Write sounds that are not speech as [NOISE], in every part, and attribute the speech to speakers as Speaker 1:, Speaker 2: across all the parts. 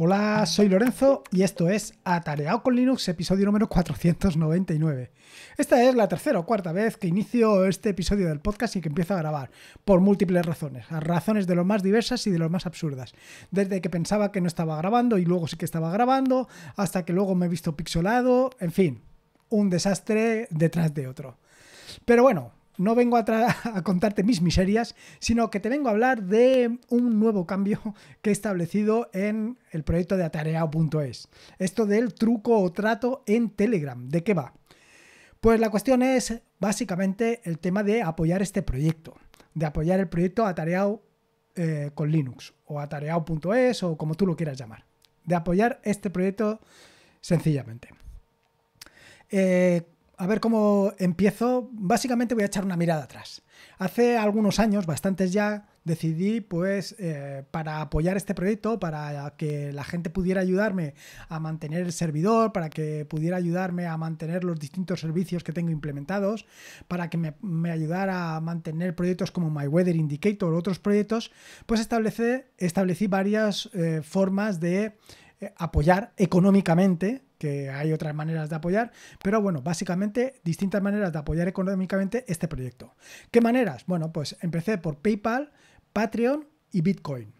Speaker 1: Hola, soy Lorenzo y esto es Atareado con Linux, episodio número 499. Esta es la tercera o cuarta vez que inicio este episodio del podcast y que empiezo a grabar, por múltiples razones, razones de lo más diversas y de lo más absurdas. Desde que pensaba que no estaba grabando y luego sí que estaba grabando, hasta que luego me he visto pixelado, en fin, un desastre detrás de otro. Pero bueno, no vengo [LAUGHS] a, contarte mis miserias, sino que te vengo a hablar de un nuevo cambio [LAUGHS] que he establecido en el proyecto de atareao.es. Esto del truco o trato en Telegram. ¿De qué va? Pues la cuestión es básicamente el tema de apoyar este proyecto, de apoyar el proyecto atareao eh, con Linux o atareao.es o como tú lo quieras llamar, de apoyar este proyecto sencillamente. Eh, a ver cómo empiezo. Básicamente voy a echar una mirada atrás. Hace algunos años, bastantes ya, decidí, pues, eh, para apoyar este proyecto, para que la gente pudiera ayudarme a mantener el servidor, para que pudiera ayudarme a mantener los distintos servicios que tengo implementados, para que me, ayudara a mantener proyectos como My Weather Indicator o otros proyectos, pues establecí, establecí varias eh, formas de apoyar económicamente, que hay otras maneras de apoyar, pero bueno, básicamente distintas maneras de apoyar económicamente este proyecto. ¿Qué maneras? Bueno, pues empecé por PayPal, Patreon y Bitcoin.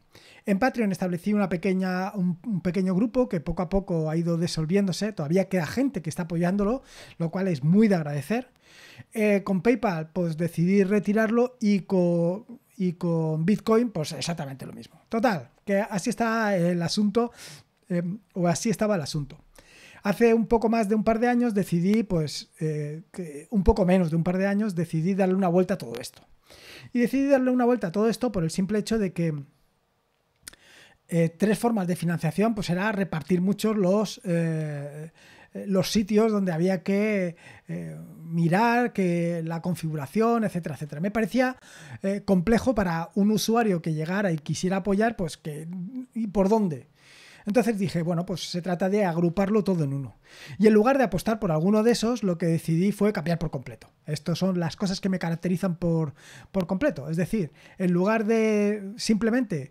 Speaker 1: En Patreon establecí una pequeña, un, pequeño grupo que poco a poco ha ido desolviéndose Todavía queda gente que está apoyándolo, lo cual es muy de agradecer. Eh, con PayPal, pues decidí retirarlo y y con Bitcoin, pues exactamente lo mismo. Total, que así está el asunto Em, o así estaba el asunto. Hace un poco más de un par de años decidí, pues, eh, un poco menos de un par de años, decidí darle una vuelta a todo esto. Y decidí darle una vuelta a todo esto por el simple hecho de que eh, tres formas de financiación, pues era repartir muchos los, eh, los sitios donde había que mirar que la configuración, etcétera, etcétera. Me parecía complejo para un usuario que llegara y quisiera apoyar, pues que, ¿y por dónde? Entonces dije, bueno, pues se trata de agruparlo todo en uno. Y en lugar de apostar por alguno de esos, lo que decidí fue cambiar por completo. Estas son las cosas que me caracterizan por, por completo. Es decir, en lugar de simplemente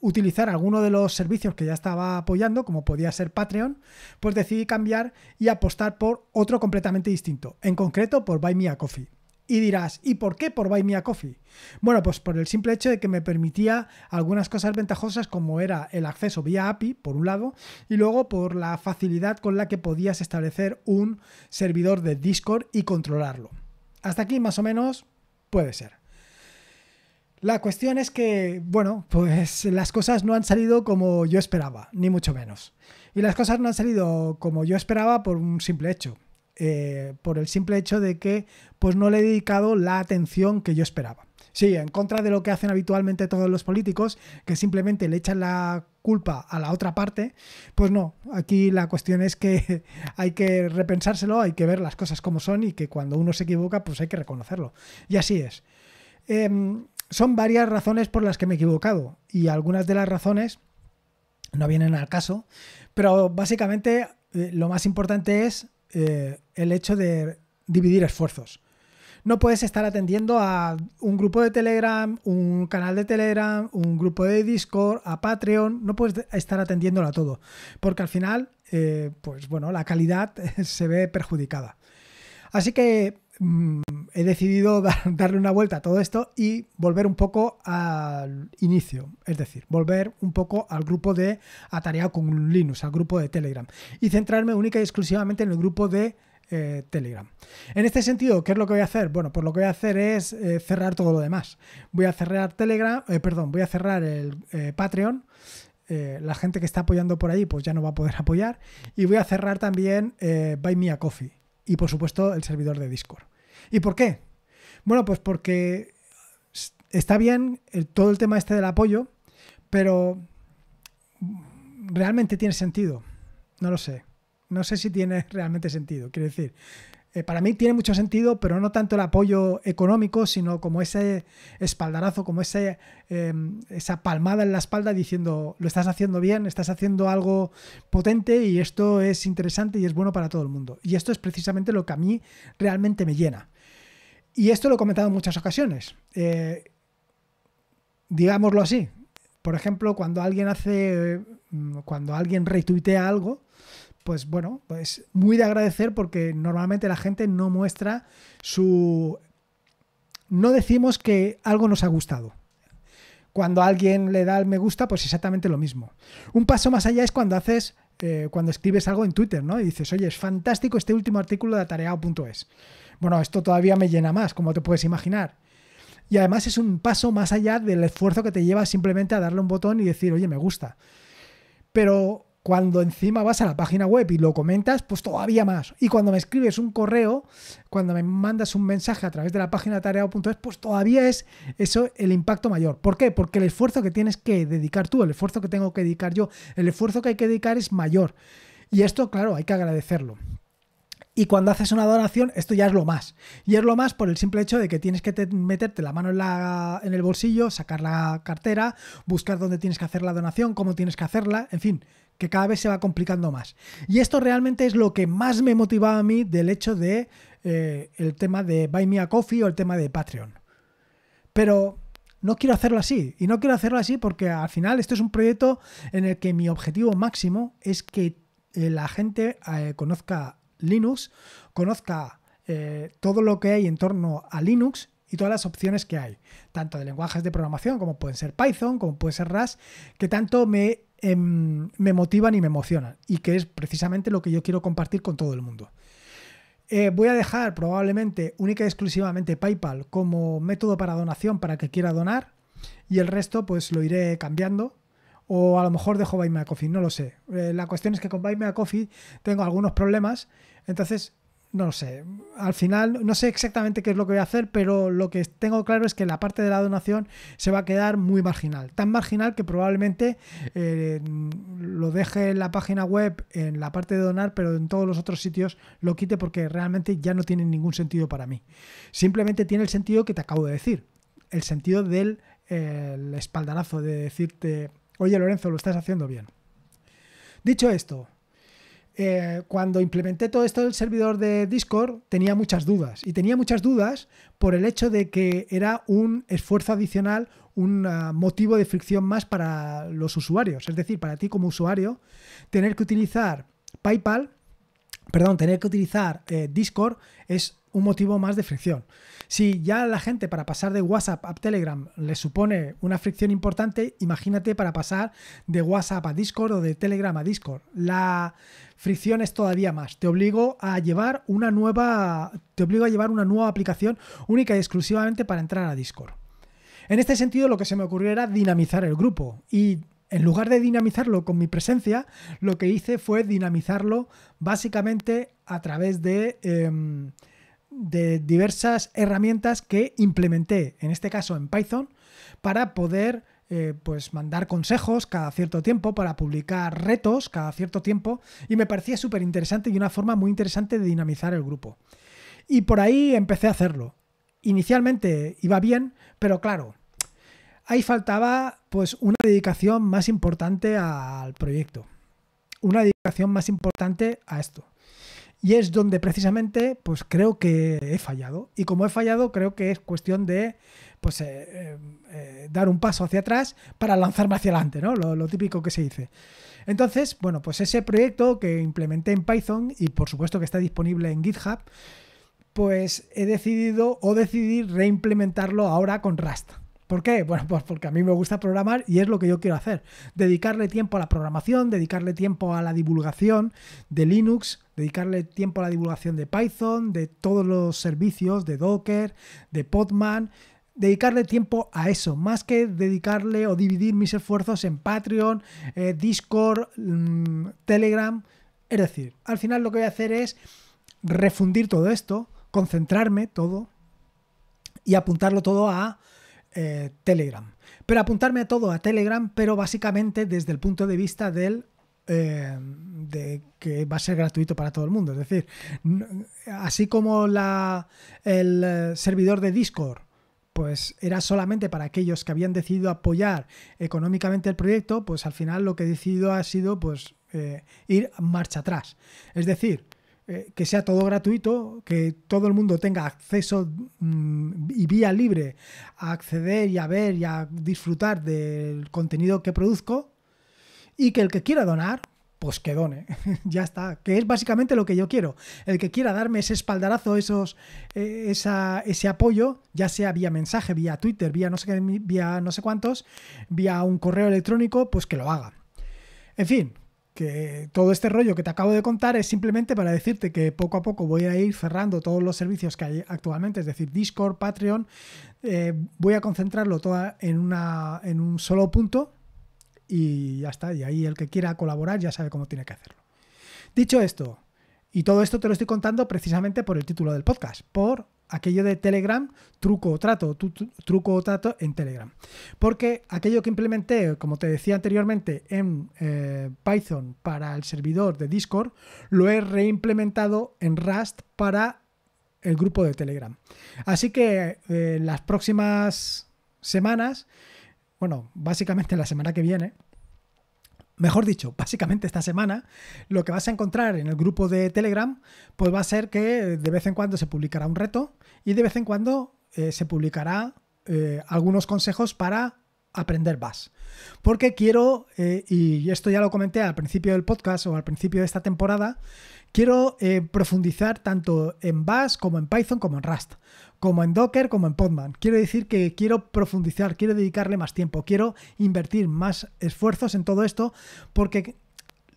Speaker 1: utilizar alguno de los servicios que ya estaba apoyando, como podía ser Patreon, pues decidí cambiar y apostar por otro completamente distinto, en concreto por Buy Me a Coffee. Y dirás, ¿y por qué por Buy Coffee? Bueno, pues por el simple hecho de que me permitía algunas cosas ventajosas como era el acceso vía API, por un lado, y luego por la facilidad con la que podías establecer un servidor de Discord y controlarlo. Hasta aquí más o menos puede ser. La cuestión es que, bueno, pues las cosas no han salido como yo esperaba, ni mucho menos. Y las cosas no han salido como yo esperaba por un simple hecho. Eh, por el simple hecho de que pues no le he dedicado la atención que yo esperaba. Sí, en contra de lo que hacen habitualmente todos los políticos, que simplemente le echan la culpa a la otra parte, pues no, aquí la cuestión es que [LAUGHS] hay que repensárselo, hay que ver las cosas como son y que cuando uno se equivoca, pues hay que reconocerlo. Y así es. Em, son varias razones por las que me he equivocado y algunas de las razones no vienen al caso, pero básicamente eh, lo más importante es eh, el hecho de dividir esfuerzos. No puedes estar atendiendo a un grupo de Telegram, un canal de Telegram, un grupo de Discord, a Patreon, no puedes estar atendiéndolo a todo, porque al final, eh, pues bueno, la calidad [LAUGHS] se ve perjudicada. Así que mm, he decidido [LAUGHS] darle una vuelta a todo esto y volver un poco al inicio, es decir, volver un poco al grupo de Atareado con Linux, al grupo de Telegram, y centrarme única y exclusivamente en el grupo de eh, Telegram. En este sentido, ¿qué es lo que voy a hacer? Bueno, pues lo que voy a hacer es eh, cerrar todo lo demás. Voy a cerrar Telegram, eh, perdón, voy a cerrar el Patreon. la gente que está apoyando por ahí, pues ya no va a poder apoyar. Y voy a cerrar también Buy Me a Coffee. Y por supuesto, el servidor de Discord. ¿Y por qué? Bueno, pues porque está bien todo el tema este del apoyo, pero realmente tiene sentido. No lo sé. No sé si tiene [LAUGHS] realmente sentido. Quiero decir, eh, para mí tiene mucho sentido, pero no tanto el apoyo económico, sino como ese espaldarazo, como em, esa palmada en la espalda diciendo, lo estás haciendo bien, estás haciendo algo potente y esto es interesante y es bueno para todo el mundo. Y esto es precisamente lo que a mí realmente me llena. Y esto lo he comentado en muchas ocasiones. Eh, digámoslo así. Por ejemplo, cuando alguien hace. Mm, cuando alguien retuitea algo, pues bueno, es muy de agradecer porque normalmente la gente no muestra su. No decimos que algo nos ha gustado. Cuando alguien le da el me gusta, pues exactamente lo mismo. Un paso más allá es cuando haces. Eh, cuando escribes algo en Twitter, ¿no? Y dices, oye, es fantástico este último artículo de atareado.es. Bueno, esto todavía me llena más, como te puedes imaginar. Y además es un paso más allá del esfuerzo que te lleva simplemente a darle un botón y decir, oye, me gusta. Pero cuando encima vas a la página web y lo comentas, pues todavía más. Y cuando me escribes un correo, cuando me mandas un mensaje a través de la página tareao.es, pues todavía es eso el impacto mayor. ¿Por qué? Porque el esfuerzo que tienes que dedicar tú, el esfuerzo que tengo que dedicar yo, el esfuerzo que hay que dedicar es mayor. Y esto, claro, hay que agradecerlo. Y cuando haces una donación, esto ya es lo más. Y es lo más por el simple hecho de que tienes que meterte la mano en, la, en el bolsillo, sacar la cartera, buscar dónde tienes que hacer la donación, cómo tienes que hacerla, en fin, que cada vez se va complicando más. Y esto realmente es lo que más me motivaba a mí del hecho de eh, el tema de Buy Me a Coffee o el tema de Patreon. Pero no quiero hacerlo así. Y no quiero hacerlo así porque al final esto es un proyecto en el que mi objetivo máximo es que eh, la gente eh, conozca Linux, conozca eh, todo lo que hay en torno a Linux y todas las opciones que hay, tanto de lenguajes de programación como pueden ser Python, como puede ser RAS, que tanto me, em, me motivan y me emocionan, y que es precisamente lo que yo quiero compartir con todo el mundo. Eh, voy a dejar probablemente única y exclusivamente PayPal como método para donación para que quiera donar y el resto pues lo iré cambiando o a lo mejor dejo Buy Coffee, no lo sé. Eh, la cuestión es que con Buy a Coffee tengo algunos problemas, entonces no lo sé. Al final no sé exactamente qué es lo que voy a hacer, pero lo que tengo claro es que la parte de la donación se va a quedar muy marginal. Tan marginal que probablemente eh, lo deje en la página web, en la parte de donar, pero en todos los otros sitios lo quite porque realmente ya no tiene ningún sentido para mí. Simplemente tiene el sentido que te acabo de decir. El sentido del eh, espaldarazo de decirte Oye Lorenzo, lo estás haciendo bien. Dicho esto, eh, cuando implementé todo esto del servidor de Discord, tenía muchas dudas. Y tenía muchas dudas por el hecho de que era un esfuerzo adicional, un ah, motivo de fricción más para los usuarios. Es decir, para ti como usuario, tener que utilizar PayPal, perdón, tener que utilizar eh, Discord es un motivo más de fricción. Si ya la gente para pasar de WhatsApp a Telegram le supone una fricción importante, imagínate para pasar de WhatsApp a Discord o de Telegram a Discord. La fricción es todavía más. Te obligo a llevar una nueva te obligo a llevar una nueva aplicación única y exclusivamente para entrar a Discord. En este sentido, lo que se me ocurrió era dinamizar el grupo y en lugar de dinamizarlo con mi presencia, lo que hice fue dinamizarlo básicamente a través de em, de diversas herramientas que implementé, en este caso en Python, para poder eh, pues mandar consejos cada cierto tiempo, para publicar retos cada cierto tiempo, y me parecía súper interesante y una forma muy interesante de dinamizar el grupo. Y por ahí empecé a hacerlo. Inicialmente iba bien, pero claro, ahí faltaba pues una dedicación más importante al proyecto, una dedicación más importante a esto. Y es donde precisamente, pues creo que he fallado. Y como he fallado, creo que es cuestión de, pues, eh, eh, eh, dar un paso hacia atrás para lanzarme hacia adelante, ¿no? Lo, típico que se dice. Entonces, bueno, pues ese proyecto que implementé en Python y por supuesto que está disponible en GitHub, pues he decidido o decidí reimplementarlo ahora con Rust. ¿Por qué? Bueno, pues porque a mí me gusta programar y es lo que yo quiero hacer. Dedicarle tiempo a la programación, dedicarle tiempo a la divulgación de Linux, dedicarle tiempo a la divulgación de Python, de todos los servicios, de Docker, de Podman. Dedicarle tiempo a eso, más que dedicarle o dividir mis esfuerzos en Patreon, eh, Discord, mm, Telegram. Es decir, al final lo que voy a hacer es refundir todo esto, concentrarme todo y apuntarlo todo a eh, Telegram. Pero apuntarme a todo a Telegram, pero básicamente desde el punto de vista del eh, de que va a ser gratuito para todo el mundo. Es decir, así como la, el eh, servidor de Discord, pues era solamente para aquellos que habían decidido apoyar económicamente el proyecto, pues al final lo que he decidido ha sido pues ir marcha atrás. Es decir, eh, que sea todo gratuito, que todo el mundo tenga acceso mm, y vía libre a acceder y a ver y a disfrutar del contenido que produzco y que el que quiera donar, pues que done, [LAUGHS] ya está, que es básicamente lo que yo quiero. El que quiera darme ese espaldarazo, esos, eh, esa, ese apoyo, ya sea vía mensaje, vía Twitter, vía no sé vía no sé cuántos, vía un correo electrónico, pues que lo haga. En fin, que todo este rollo que te acabo de contar es simplemente para decirte que poco a poco voy a ir cerrando todos los servicios que hay actualmente, es decir, Discord, Patreon, eh, voy a concentrarlo todo en, en un solo punto y ya está, y ahí el que quiera colaborar ya sabe cómo tiene que hacerlo. Dicho esto, y todo esto te lo estoy contando precisamente por el título del podcast, por aquello de Telegram, truco o trato, truco o trato en Telegram. Porque aquello que implementé, como te decía anteriormente, en eh, Python para el servidor de Discord, lo he reimplementado en Rust para el grupo de Telegram. Así que eh, las próximas semanas, bueno, básicamente la semana que viene, Mejor dicho, básicamente esta semana lo que vas a encontrar en el grupo de Telegram, pues va a ser que de vez en cuando se publicará un reto y de vez en cuando eh, se publicará eh, algunos consejos para aprender más. Porque quiero, eh, y esto ya lo comenté al principio del podcast o al principio de esta temporada, quiero eh, profundizar tanto en Bash como en Python como en Rust, como en Docker como en Podman. Quiero decir que quiero profundizar, quiero dedicarle más tiempo, quiero invertir más esfuerzos en todo esto porque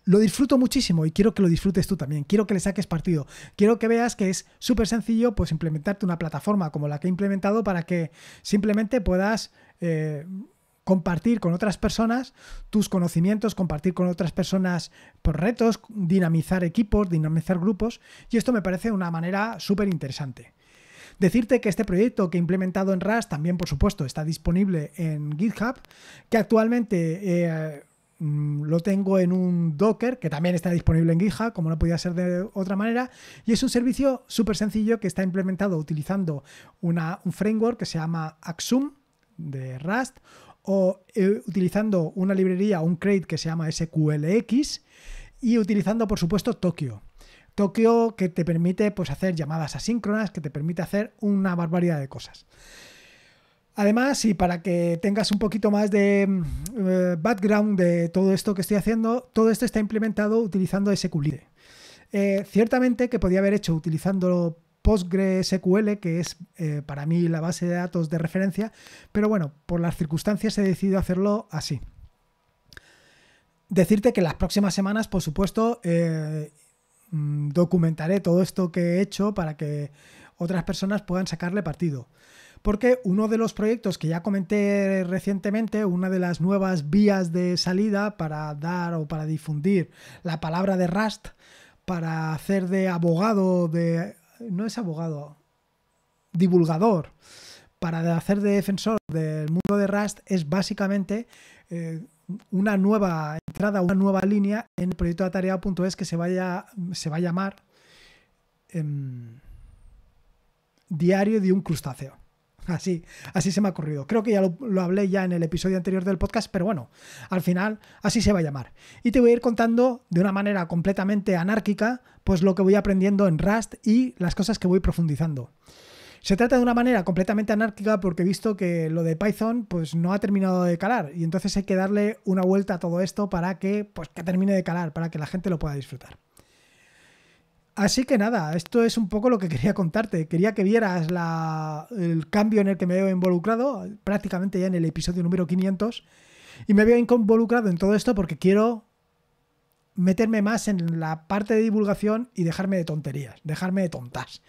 Speaker 1: lo disfruto muchísimo y quiero que lo disfrutes tú también. Quiero que le saques partido. Quiero que veas que es súper sencillo pues implementarte una plataforma como la que he implementado para que simplemente puedas eh, compartir con otras personas tus conocimientos, compartir con otras personas por pues, retos, dinamizar equipos, dinamizar grupos, y esto me parece una manera súper interesante. Decirte que este proyecto que he implementado en Rust, también, por supuesto, está disponible en GitHub, que actualmente eh, mm, lo tengo en un Docker, que también está disponible en GitHub, como no podía ser de otra manera, y es un servicio súper sencillo que está implementado utilizando un framework que se llama Axum de Rust o eh, utilizando una librería, un crate que se llama SQLX y utilizando por supuesto Tokio. Tokio que te permite pues, hacer llamadas asíncronas, que te permite hacer una barbaridad de cosas. Además, y para que tengas un poquito más de mm, eh, background de todo esto que estoy haciendo, todo esto está implementado utilizando SQLite. Eh, ciertamente que podía haber hecho utilizando PostgreSQL, que es eh, para mí la base de datos de referencia, pero bueno, por las circunstancias he decidido hacerlo así. Decirte que las próximas semanas, por supuesto, eh, mm, documentaré todo esto que he hecho para que otras personas puedan sacarle partido. Porque uno de los proyectos que ya comenté recientemente, una de las nuevas vías de salida para dar o para difundir la palabra de Rust, para hacer de abogado de no es abogado, divulgador, para hacer de defensor del mundo de Rust es básicamente eh, una nueva entrada, una nueva línea en el proyecto de que se, vaya, se va a llamar em, Diario de un crustáceo. Así, así se me ha ocurrido. Creo que ya lo, hablé ya en el episodio anterior del podcast, pero bueno, al final así se va a llamar. Y te voy a ir contando de una manera completamente anárquica, pues lo que voy aprendiendo en Rust y las cosas que voy profundizando. Se trata de una manera completamente anárquica porque he visto que lo de Python pues no ha terminado de calar y entonces hay que darle una vuelta a todo esto para que pues que termine de calar, para que la gente lo pueda disfrutar. Así que nada, esto es un poco lo que [LAUGHS] quería contarte. Quería que vieras el cambio en el que me veo involucrado, prácticamente ya en el episodio número 500. Y me veo involucrado en todo esto porque quiero meterme más en la parte de divulgación y dejarme de tonterías, dejarme de tontas.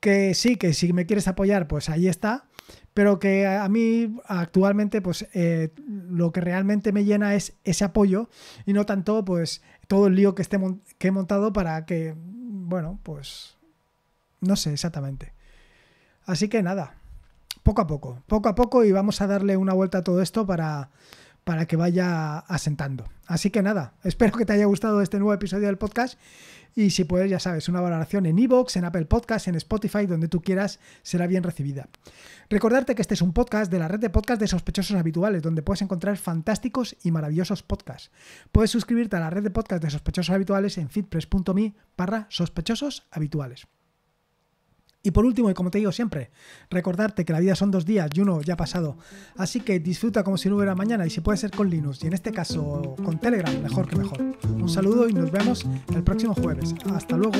Speaker 1: Que sí, que si me quieres apoyar, pues ahí está. Pero que a mí actualmente, pues eh, lo que realmente me llena es ese apoyo y no tanto, pues todo el lío que, esté, que he montado para que bueno, pues no sé exactamente. Así que nada, poco a poco, poco a poco y vamos a darle una vuelta a todo esto para, para que vaya asentando. Así que nada, [LAUGHS] espero que te haya gustado este nuevo episodio del podcast y si puedes, ya sabes, una valoración en iVoox, en Apple Podcast, en Spotify, donde tú quieras, será bien recibida. Recordarte que este es un podcast de la red de podcasts de sospechosos habituales, donde puedes encontrar fantásticos y maravillosos podcasts. Puedes suscribirte a la red de podcasts de sospechosos habituales en fitpress.me barra sospechosos habituales. Y por último, y como te digo siempre, recordarte que la vida son dos días y uno ya ha pasado. Así que disfruta como si no hubiera mañana y si puede ser con Linux y en este caso con Telegram, mejor que mejor. Un saludo y nos vemos el próximo jueves. Hasta luego.